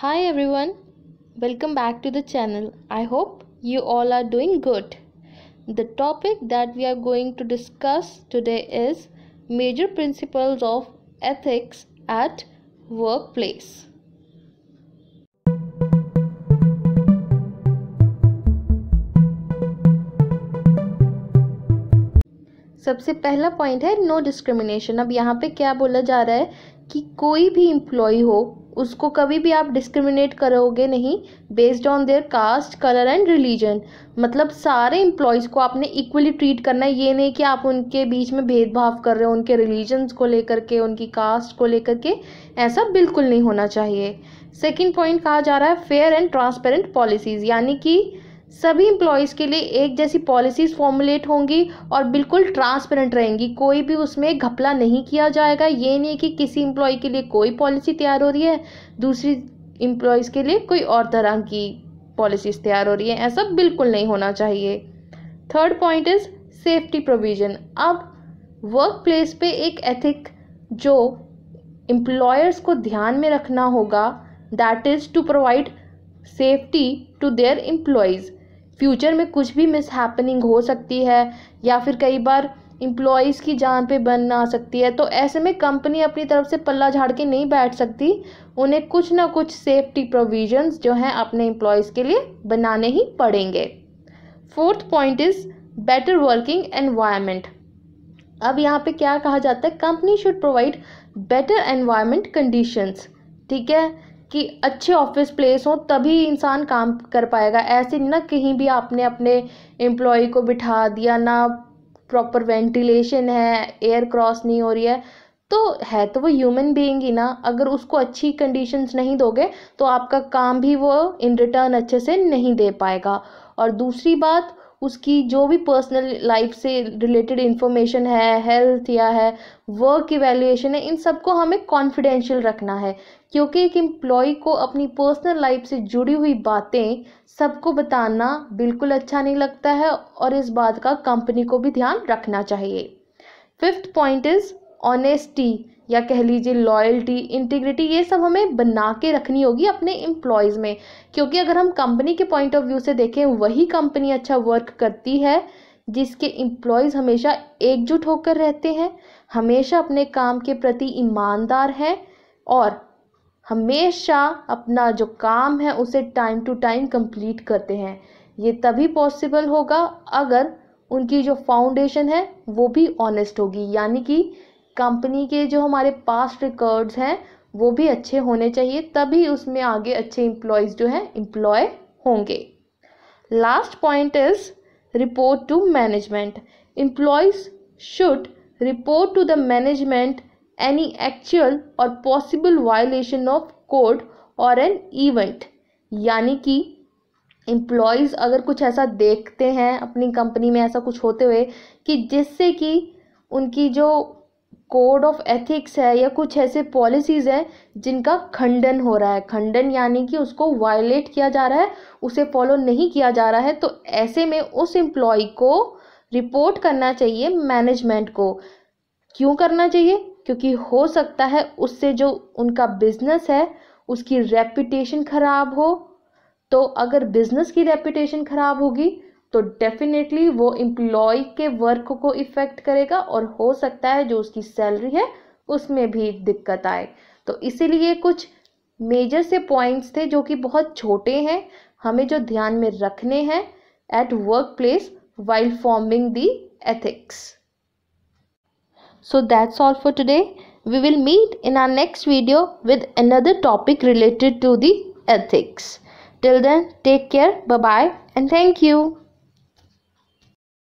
Hi everyone, welcome back to the channel. I hope you all are doing good. The topic that we are going to discuss today is Major Principles of Ethics at Workplace. सबसे पहला point है no no discrimination अब यहाँ पे क्या बोला जा रहा है कि कोई भी एम्प्लॉय हो उसको कभी भी आप डिस्क्रिमिनेट करोगे नहीं based on their caste colour and religion मतलब सारे एम्प्लॉयज़ को आपने इक्वली ट्रीट करना है ये नहीं कि आप उनके बीच में भेदभाव कर रहे हो उनके रिलीजन्स को लेकर के उनकी कास्ट को लेकर के ऐसा बिल्कुल नहीं होना चाहिए सेकेंड पॉइंट कहा जा रहा है फेयर एंड ट्रांसपेरेंट पॉलिसीज़ यानी कि सभी इम्प्लॉयज़ के लिए एक जैसी पॉलिसीज़ फॉर्मुलेट होंगी और बिल्कुल ट्रांसपेरेंट रहेंगी कोई भी उसमें घपला नहीं किया जाएगा ये नहीं कि किसी इम्प्लॉय के लिए कोई पॉलिसी तैयार हो रही है दूसरी एम्प्लॉयज़ के लिए कोई और तरह की पॉलिसीज़ तैयार हो रही है ऐसा बिल्कुल नहीं होना चाहिए third point is safety provision अब वर्क प्लेस पे एक एथिक जो एम्प्लॉयर्स को ध्यान में रखना होगा that is to provide safety to their employees future में कुछ भी मिस हैपनिंग हो सकती है या फिर कई बार एम्प्लॉयज़ की जान पे बन आ सकती है तो ऐसे में कंपनी अपनी तरफ से पल्ला झाड़ के नहीं बैठ सकती उन्हें कुछ ना कुछ सेफ्टी प्रोविजंस जो हैं अपने इम्प्लॉयज़ के लिए बनाने ही पड़ेंगे fourth point is better working environment अब यहाँ पे क्या कहा जाता है company should provide better environment conditions ठीक है कि अच्छे ऑफिस प्लेस हों तभी इंसान काम कर पाएगा ऐसे ना कहीं भी आपने अपने एम्प्लॉय को बिठा दिया ना प्रॉपर वेंटिलेशन है एयर क्रॉस नहीं हो रही है तो है तो वो ह्यूमन बीइंग ही ना अगर उसको अच्छी कंडीशंस नहीं दोगे तो आपका काम भी वो इन रिटर्न अच्छे से नहीं दे पाएगा और दूसरी बात उसकी जो भी पर्सनल लाइफ से रिलेटेड इन्फॉर्मेशन है हेल्थ या है वर्क इवेल्यूएशन है इन सबको हमें कॉन्फिडेंशियल रखना है क्योंकि एक एम्प्लॉय को अपनी पर्सनल लाइफ से जुड़ी हुई बातें सबको बताना बिल्कुल अच्छा नहीं लगता है और इस बात का कंपनी को भी ध्यान रखना चाहिए फिफ्थ पॉइंट इज़ ऑनेस्टी या कह लीजिए लॉयल्टी इंटीग्रिटी ये सब हमें बना के रखनी होगी अपने एम्प्लॉयज़ में क्योंकि अगर हम कंपनी के पॉइंट ऑफ व्यू से देखें वही कंपनी अच्छा वर्क करती है जिसके एम्प्लॉयज़ हमेशा एकजुट होकर रहते हैं हमेशा अपने काम के प्रति ईमानदार हैं और हमेशा अपना जो काम है उसे टाइम टू टाइम कंप्लीट करते हैं ये तभी पॉसिबल होगा अगर उनकी जो फाउंडेशन है वो भी ऑनेस्ट होगी यानी कि कंपनी के जो हमारे पास्ट रिकॉर्ड्स हैं वो भी अच्छे होने चाहिए तभी उसमें आगे अच्छे एम्प्लॉयज़ जो हैं इम्प्लॉय होंगे last point is report to management employees should report to the management any actual or possible violation of code or an event यानी कि एम्प्लॉयज़ अगर कुछ ऐसा देखते हैं अपनी कंपनी में ऐसा कुछ होते हुए कि जिससे कि उनकी जो कोड ऑफ एथिक्स है या कुछ ऐसे पॉलिसीज़ हैं जिनका खंडन हो रहा है खंडन यानी कि उसको वायलेट किया जा रहा है उसे फॉलो नहीं किया जा रहा है तो ऐसे में उस एम्प्लॉय को रिपोर्ट करना चाहिए मैनेजमेंट को क्यों करना चाहिए क्योंकि हो सकता है उससे जो उनका बिजनेस है उसकी रेपुटेशन ख़राब हो तो अगर बिजनेस की रेपुटेशन ख़राब होगी तो डेफिनेटली वो इम्प्लॉय के वर्क को इफेक्ट करेगा और हो सकता है जो उसकी सैलरी है उसमें भी दिक्कत आए तो इसीलिए कुछ मेजर से पॉइंट्स थे जो कि बहुत छोटे हैं हमें जो ध्यान में रखने हैं at work place while forming the ethics so that's all for today we will meet in our next video with another topic related to the ethics till then take care bye bye and thank you